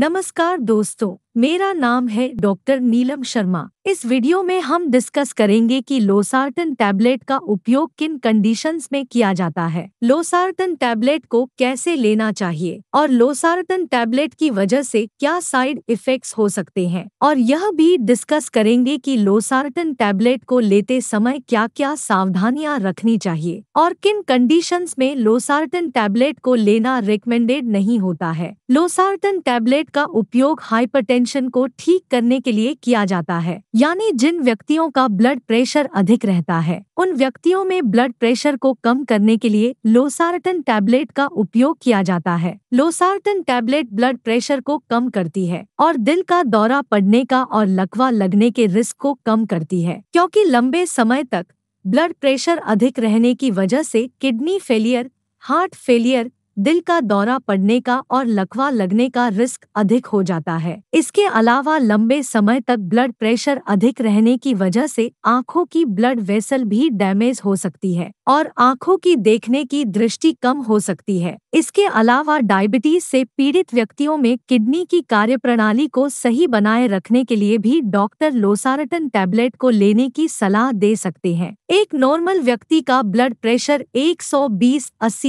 नमस्कार दोस्तों मेरा नाम है डॉक्टर नीलम शर्मा इस वीडियो में हम डिस्कस करेंगे कि लोसार्टन टैबलेट का उपयोग किन कंडीशंस में किया जाता है लोसार्टन टैबलेट को कैसे लेना चाहिए और लोसार्टन टैबलेट की वजह से क्या साइड इफेक्ट्स हो सकते हैं और यह भी डिस्कस करेंगे कि लोसार्टन टैबलेट को लेते समय क्या क्या सावधानियाँ रखनी चाहिए और किन कंडीशन में लोसार्टन टैबलेट को लेना रिकमेंडेड नहीं होता है लोसार्टन टैबलेट का उपयोग हाइपर हाइपरटेंशन को ठीक करने के लिए किया जाता है यानी जिन व्यक्तियों का ब्लड प्रेशर अधिक रहता है उन व्यक्तियों में ब्लड प्रेशर को कम करने के लिए लोसार्टन टैबलेट का उपयोग किया जाता है लोसार्टन टैबलेट ब्लड प्रेशर को कम करती है और दिल का दौरा पड़ने का और लकवा लगने के रिस्क को कम करती है क्योंकि लंबे समय तक ब्लड प्रेशर अधिक रहने की वजह से किडनी फेलियर हार्ट फेलियर दिल का दौरा पड़ने का और लकवा लगने का रिस्क अधिक हो जाता है इसके अलावा लंबे समय तक ब्लड प्रेशर अधिक रहने की वजह से आंखों की ब्लड वेसल भी डैमेज हो सकती है और आंखों की देखने की दृष्टि कम हो सकती है इसके अलावा डायबिटीज से पीड़ित व्यक्तियों में किडनी की प्रणाली को सही बनाए रखने के लिए भी डॉक्टर लोसारटन टैबलेट को लेने की सलाह दे सकते हैं एक नॉर्मल व्यक्ति का ब्लड प्रेशर एक सौ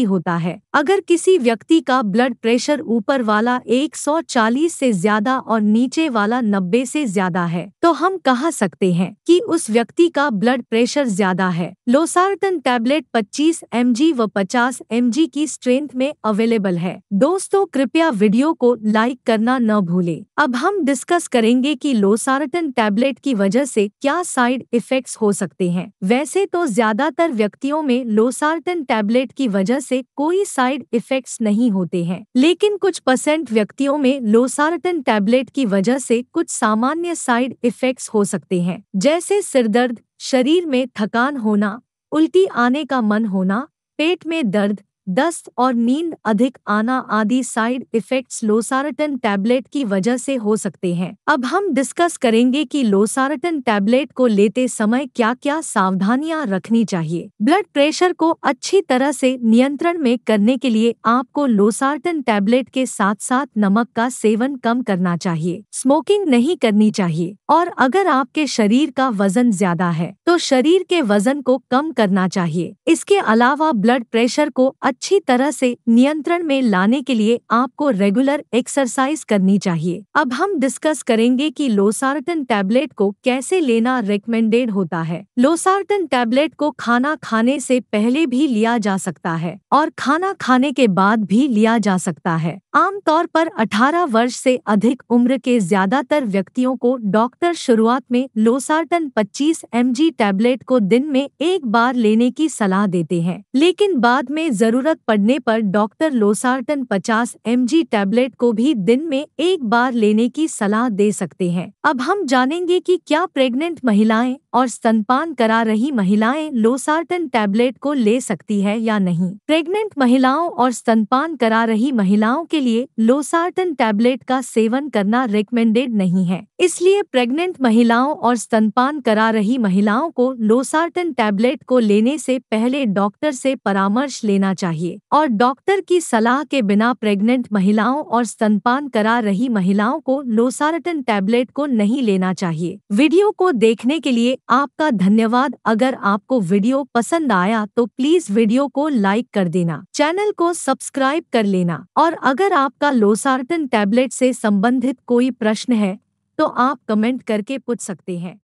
होता है अगर किसी व्यक्ति का ब्लड प्रेशर ऊपर वाला 140 से ज्यादा और नीचे वाला 90 से ज्यादा है तो हम कह सकते हैं कि उस व्यक्ति का ब्लड प्रेशर ज्यादा है लोसार्टन टैबलेट 25 एम व 50 एम की स्ट्रेंथ में अवेलेबल है दोस्तों कृपया वीडियो को लाइक करना न भूले अब हम डिस्कस करेंगे की लोसार्टन टैबलेट की वजह से क्या साइड इफेक्ट्स हो सकते हैं वैसे तो ज्यादातर व्यक्तियों में लोसार्टन टैबलेट की वजह से कोई साइड इफेक्ट्स नहीं होते हैं लेकिन कुछ परसेंट व्यक्तियों में लोसार्टन टैबलेट की वजह से कुछ सामान्य साइड इफेक्ट्स हो सकते हैं जैसे सिरदर्द शरीर में थकान होना उल्टी आने का मन होना पेट में दर्द दस्त और नींद अधिक आना आदि साइड इफेक्ट्स लोसारटन टैबलेट की वजह से हो सकते हैं अब हम डिस्कस करेंगे कि लोसारटन टैबलेट को लेते समय क्या क्या सावधानियां रखनी चाहिए ब्लड प्रेशर को अच्छी तरह से नियंत्रण में करने के लिए आपको लोसारटन टैबलेट के साथ साथ नमक का सेवन कम करना चाहिए स्मोकिंग नहीं करनी चाहिए और अगर आपके शरीर का वजन ज्यादा है तो शरीर के वजन को कम करना चाहिए इसके अलावा ब्लड प्रेशर को अच्छी तरह से नियंत्रण में लाने के लिए आपको रेगुलर एक्सरसाइज करनी चाहिए अब हम डिस्कस करेंगे कि लोसार्टन टैबलेट को कैसे लेना रिकमेंडेड होता है लोसार्टन टैबलेट को खाना खाने से पहले भी लिया जा सकता है और खाना खाने के बाद भी लिया जा सकता है आमतौर पर 18 वर्ष से अधिक उम्र के ज्यादातर व्यक्तियों को डॉक्टर शुरुआत में लोसार्टन 25 एम टैबलेट को दिन में एक बार लेने की सलाह देते हैं लेकिन बाद में जरूर ज़रूरत पड़ने पर डॉक्टर लोसार्टन 50 जी टैबलेट को भी दिन में एक बार लेने की सलाह दे सकते हैं अब हम जानेंगे कि क्या प्रेग्नेंट महिलाएं और स्तनपान करा रही महिलाएं लोसार्टन टैबलेट को ले सकती है या नहीं प्रेग्नेंट महिलाओं और स्तनपान करा रही महिलाओं के लिए लोसार्टन टैबलेट का सेवन करना रिकमेंडेड नहीं है इसलिए प्रेग्नेंट महिलाओं और स्तनपान करा रही महिलाओं को लोसार्टन टैबलेट को लेने से पहले डॉक्टर से परामर्श लेना चाहिए चाहिए और डॉक्टर की सलाह के बिना प्रेग्नेंट महिलाओं और स्तनपान करा रही महिलाओं को लोसारटन टैबलेट को नहीं लेना चाहिए वीडियो को देखने के लिए आपका धन्यवाद अगर आपको वीडियो पसंद आया तो प्लीज वीडियो को लाइक कर देना चैनल को सब्सक्राइब कर लेना और अगर आपका लोसार्टन टैबलेट से संबंधित कोई प्रश्न है तो आप कमेंट करके पूछ सकते हैं